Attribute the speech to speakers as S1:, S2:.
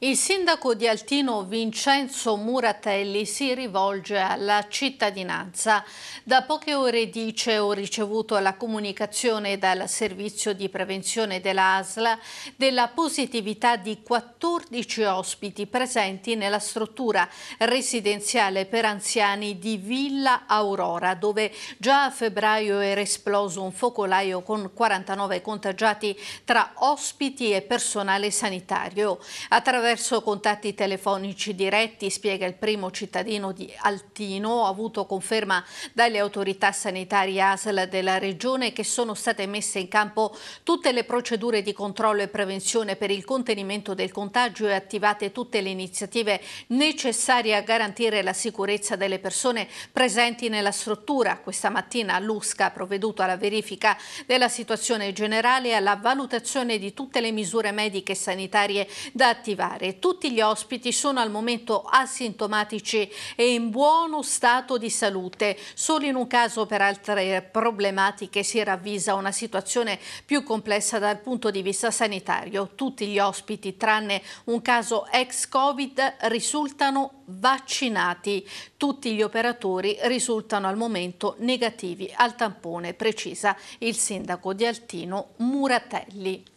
S1: Il sindaco di Altino Vincenzo Muratelli si rivolge alla cittadinanza. Da poche ore dice ho ricevuto la comunicazione dal servizio di prevenzione dell'ASLA della positività di 14 ospiti presenti nella struttura residenziale per anziani di Villa Aurora dove già a febbraio era esploso un focolaio con 49 contagiati tra ospiti e personale sanitario. Attraverso Attraverso contatti telefonici diretti, spiega il primo cittadino di Altino, ha avuto conferma dalle autorità sanitarie ASL della regione che sono state messe in campo tutte le procedure di controllo e prevenzione per il contenimento del contagio e attivate tutte le iniziative necessarie a garantire la sicurezza delle persone presenti nella struttura. Questa mattina l'USCA ha provveduto alla verifica della situazione generale e alla valutazione di tutte le misure mediche e sanitarie da attivare particolare. Tutti gli ospiti sono al momento asintomatici e in buono stato di salute. Solo in un caso per altre problematiche si ravvisa una situazione più complessa dal punto di vista sanitario. Tutti gli ospiti, tranne un caso ex-Covid, risultano vaccinati. Tutti gli operatori risultano al momento negativi al tampone, precisa il sindaco di Altino Muratelli.